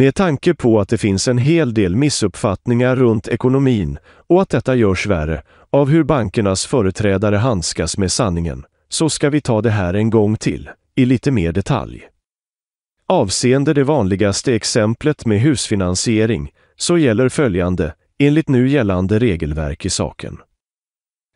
Med tanke på att det finns en hel del missuppfattningar runt ekonomin och att detta görs värre av hur bankernas företrädare handskas med sanningen, så ska vi ta det här en gång till, i lite mer detalj. Avseende det vanligaste exemplet med husfinansiering så gäller följande enligt nu gällande regelverk i saken.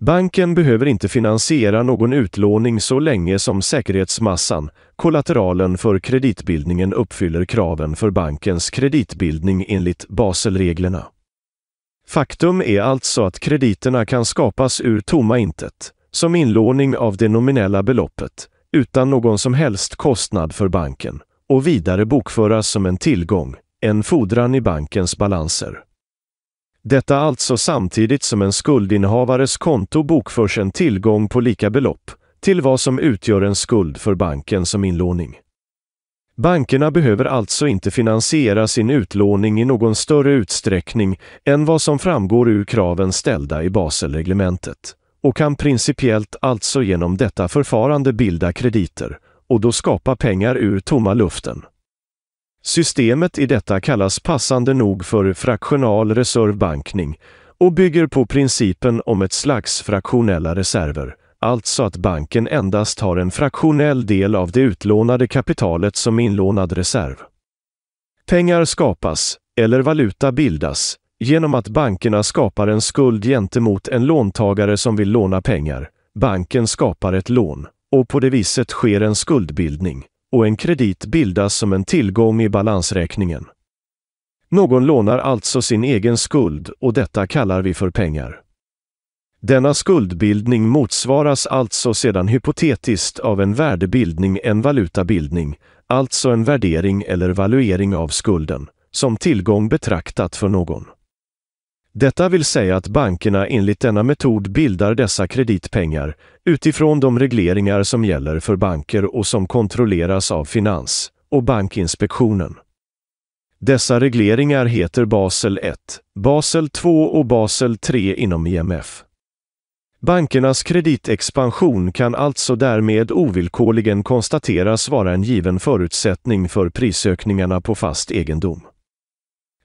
Banken behöver inte finansiera någon utlåning så länge som säkerhetsmassan, kollateralen för kreditbildningen uppfyller kraven för bankens kreditbildning enligt Baselreglerna. Faktum är alltså att krediterna kan skapas ur tomma intet, som inlåning av det nominella beloppet, utan någon som helst kostnad för banken, och vidare bokföras som en tillgång, en fordran i bankens balanser. Detta alltså samtidigt som en skuldinnehavares konto bokförs en tillgång på lika belopp till vad som utgör en skuld för banken som inlåning. Bankerna behöver alltså inte finansiera sin utlåning i någon större utsträckning än vad som framgår ur kraven ställda i Baselreglementet och kan principiellt alltså genom detta förfarande bilda krediter och då skapa pengar ur tomma luften. Systemet i detta kallas passande nog för fraktional reservbankning och bygger på principen om ett slags fraktionella reserver, alltså att banken endast har en fraktionell del av det utlånade kapitalet som inlånad reserv. Pengar skapas, eller valuta bildas, genom att bankerna skapar en skuld gentemot en låntagare som vill låna pengar. Banken skapar ett lån, och på det viset sker en skuldbildning och en kredit bildas som en tillgång i balansräkningen. Någon lånar alltså sin egen skuld och detta kallar vi för pengar. Denna skuldbildning motsvaras alltså sedan hypotetiskt av en värdebildning, en valutabildning, alltså en värdering eller valuering av skulden, som tillgång betraktat för någon. Detta vill säga att bankerna enligt denna metod bildar dessa kreditpengar utifrån de regleringar som gäller för banker och som kontrolleras av Finans och Bankinspektionen. Dessa regleringar heter Basel 1, Basel 2 och Basel 3 inom IMF. Bankernas kreditexpansion kan alltså därmed ovillkorligen konstateras vara en given förutsättning för prisökningarna på fast egendom.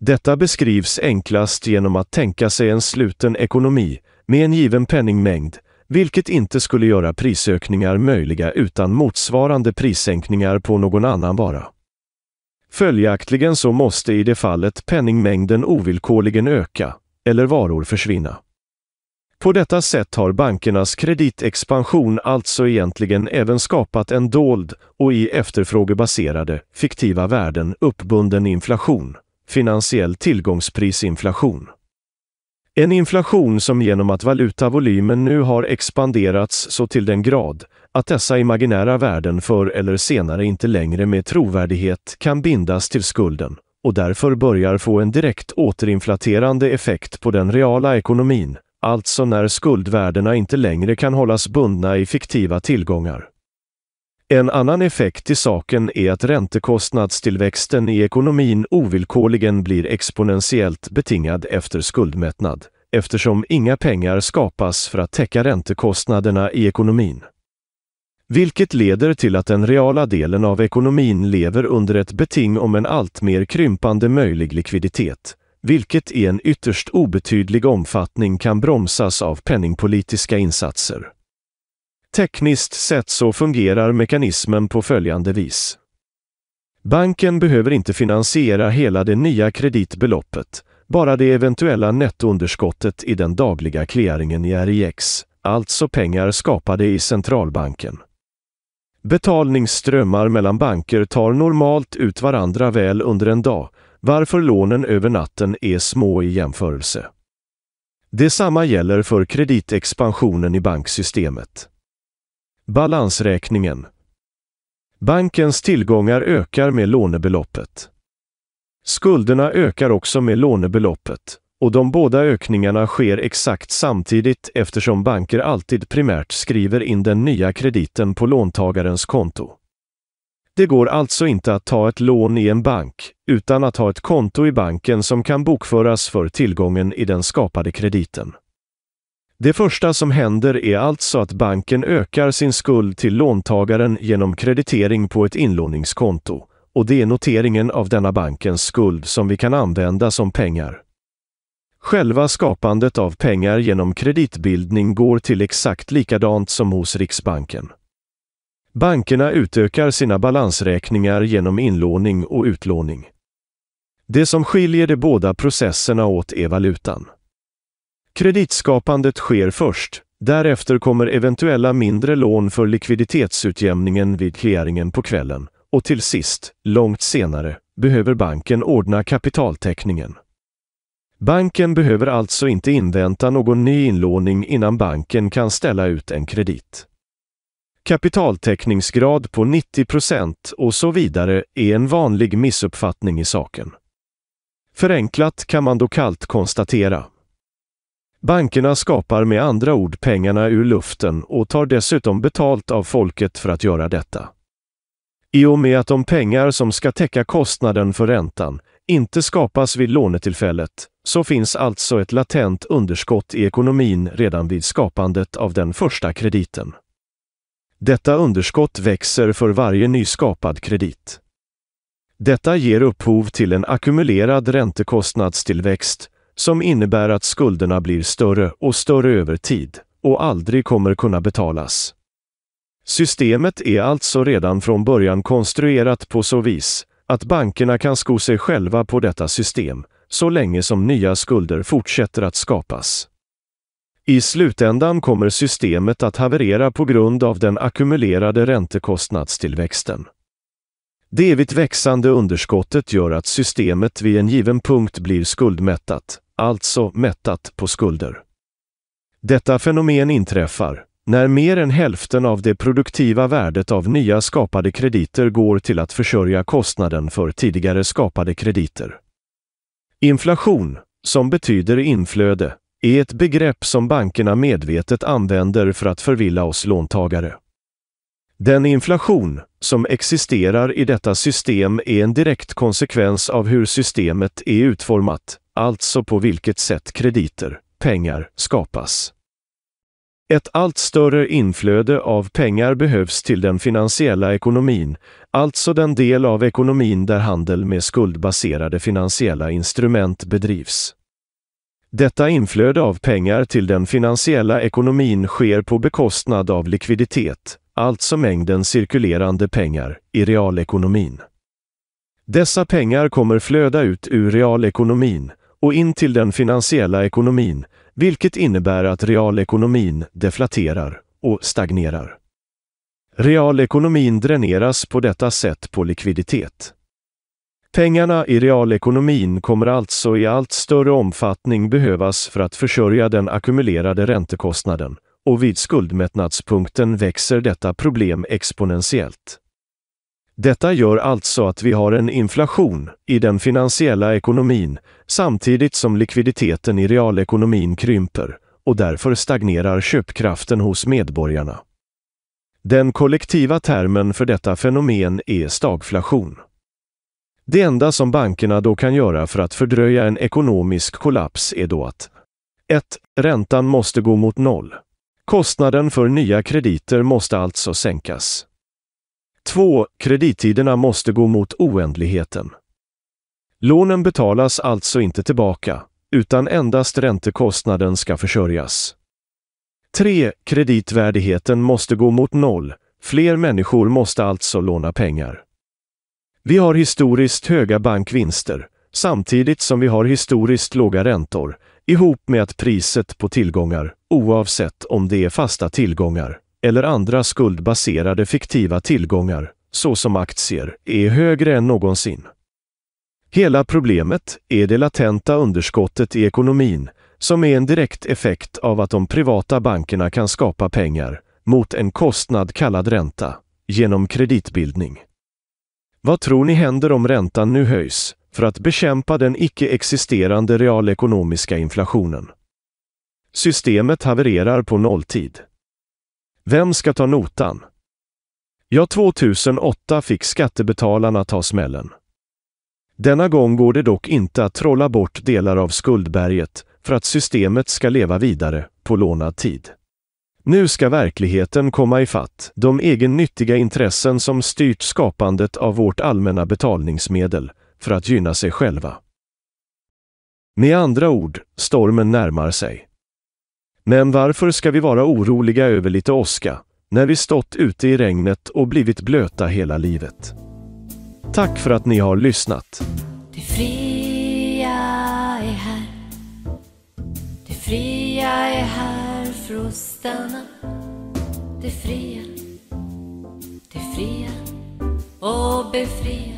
Detta beskrivs enklast genom att tänka sig en sluten ekonomi med en given penningmängd, vilket inte skulle göra prisökningar möjliga utan motsvarande prissänkningar på någon annan vara. Följaktligen så måste i det fallet penningmängden ovillkorligen öka, eller varor försvinna. På detta sätt har bankernas kreditexpansion alltså egentligen även skapat en dold och i efterfrågebaserade, fiktiva värden uppbunden inflation, finansiell tillgångsprisinflation. En inflation som genom att valutavolymen nu har expanderats så till den grad att dessa imaginära värden förr eller senare inte längre med trovärdighet kan bindas till skulden och därför börjar få en direkt återinflaterande effekt på den reala ekonomin, alltså när skuldvärdena inte längre kan hållas bundna i fiktiva tillgångar. En annan effekt i saken är att räntekostnadstillväxten i ekonomin ovillkorligen blir exponentiellt betingad efter skuldmättnad, eftersom inga pengar skapas för att täcka räntekostnaderna i ekonomin. Vilket leder till att den reala delen av ekonomin lever under ett beting om en alltmer krympande möjlig likviditet, vilket i en ytterst obetydlig omfattning kan bromsas av penningpolitiska insatser. Tekniskt sett så fungerar mekanismen på följande vis. Banken behöver inte finansiera hela det nya kreditbeloppet, bara det eventuella nettounderskottet i den dagliga clearingen i RIX, alltså pengar skapade i centralbanken. Betalningsströmmar mellan banker tar normalt ut varandra väl under en dag, varför lånen över natten är små i jämförelse. Detsamma gäller för kreditexpansionen i banksystemet. Balansräkningen. Bankens tillgångar ökar med lånebeloppet. Skulderna ökar också med lånebeloppet och de båda ökningarna sker exakt samtidigt eftersom banker alltid primärt skriver in den nya krediten på låntagarens konto. Det går alltså inte att ta ett lån i en bank utan att ha ett konto i banken som kan bokföras för tillgången i den skapade krediten. Det första som händer är alltså att banken ökar sin skuld till låntagaren genom kreditering på ett inlåningskonto och det är noteringen av denna bankens skuld som vi kan använda som pengar. Själva skapandet av pengar genom kreditbildning går till exakt likadant som hos Riksbanken. Bankerna utökar sina balansräkningar genom inlåning och utlåning. Det som skiljer de båda processerna åt är valutan. Kreditskapandet sker först. Därefter kommer eventuella mindre lån för likviditetsutjämningen vid clearingen på kvällen. Och till sist, långt senare, behöver banken ordna kapitaltäckningen. Banken behöver alltså inte invänta någon ny inlåning innan banken kan ställa ut en kredit. Kapitaltäckningsgrad på 90 och så vidare är en vanlig missuppfattning i saken. Förenklat kan man då kallt konstatera Bankerna skapar med andra ord pengarna ur luften och tar dessutom betalt av folket för att göra detta. I och med att de pengar som ska täcka kostnaden för räntan inte skapas vid lånetillfället, så finns alltså ett latent underskott i ekonomin redan vid skapandet av den första krediten. Detta underskott växer för varje nyskapad kredit. Detta ger upphov till en ackumulerad räntekostnadstillväxt som innebär att skulderna blir större och större över tid och aldrig kommer kunna betalas. Systemet är alltså redan från början konstruerat på så vis att bankerna kan sko sig själva på detta system så länge som nya skulder fortsätter att skapas. I slutändan kommer systemet att haverera på grund av den ackumulerade räntekostnadstillväxten. Det evigt växande underskottet gör att systemet vid en given punkt blir skuldmättat, alltså mättat på skulder. Detta fenomen inträffar när mer än hälften av det produktiva värdet av nya skapade krediter går till att försörja kostnaden för tidigare skapade krediter. Inflation, som betyder inflöde, är ett begrepp som bankerna medvetet använder för att förvilla oss låntagare. Den inflation som existerar i detta system är en direkt konsekvens av hur systemet är utformat, alltså på vilket sätt krediter, pengar, skapas. Ett allt större inflöde av pengar behövs till den finansiella ekonomin, alltså den del av ekonomin där handel med skuldbaserade finansiella instrument bedrivs. Detta inflöde av pengar till den finansiella ekonomin sker på bekostnad av likviditet, alltså mängden cirkulerande pengar, i realekonomin. Dessa pengar kommer flöda ut ur realekonomin och in till den finansiella ekonomin, vilket innebär att realekonomin deflaterar och stagnerar. Realekonomin dräneras på detta sätt på likviditet. Pengarna i realekonomin kommer alltså i allt större omfattning behövas för att försörja den ackumulerade räntekostnaden, och vid skuldmättnadspunkten växer detta problem exponentiellt. Detta gör alltså att vi har en inflation i den finansiella ekonomin samtidigt som likviditeten i realekonomin krymper och därför stagnerar köpkraften hos medborgarna. Den kollektiva termen för detta fenomen är stagflation. Det enda som bankerna då kan göra för att fördröja en ekonomisk kollaps är då att 1. Räntan måste gå mot noll. Kostnaden för nya krediter måste alltså sänkas. 2. Kredittiderna måste gå mot oändligheten. Lånen betalas alltså inte tillbaka, utan endast räntekostnaden ska försörjas. 3. Kreditvärdigheten måste gå mot noll. Fler människor måste alltså låna pengar. Vi har historiskt höga bankvinster, samtidigt som vi har historiskt låga räntor, ihop med att priset på tillgångar, oavsett om det är fasta tillgångar eller andra skuldbaserade fiktiva tillgångar, såsom aktier, är högre än någonsin. Hela problemet är det latenta underskottet i ekonomin, som är en direkt effekt av att de privata bankerna kan skapa pengar, mot en kostnad kallad ränta, genom kreditbildning. Vad tror ni händer om räntan nu höjs, för att bekämpa den icke-existerande realekonomiska inflationen. Systemet havererar på nolltid. Vem ska ta notan? Ja, 2008 fick skattebetalarna ta smällen. Denna gång går det dock inte att trolla bort delar av skuldberget för att systemet ska leva vidare på lånad tid. Nu ska verkligheten komma ifatt de egennyttiga intressen som styrt skapandet av vårt allmänna betalningsmedel för att gynna sig själva. Med andra ord, stormen närmar sig. Men varför ska vi vara oroliga över lite åska, när vi stått ute i regnet och blivit blöta hela livet? Tack för att ni har lyssnat. Det fria är här. Det fria är här för att stanna. Det fria, det fria och befria.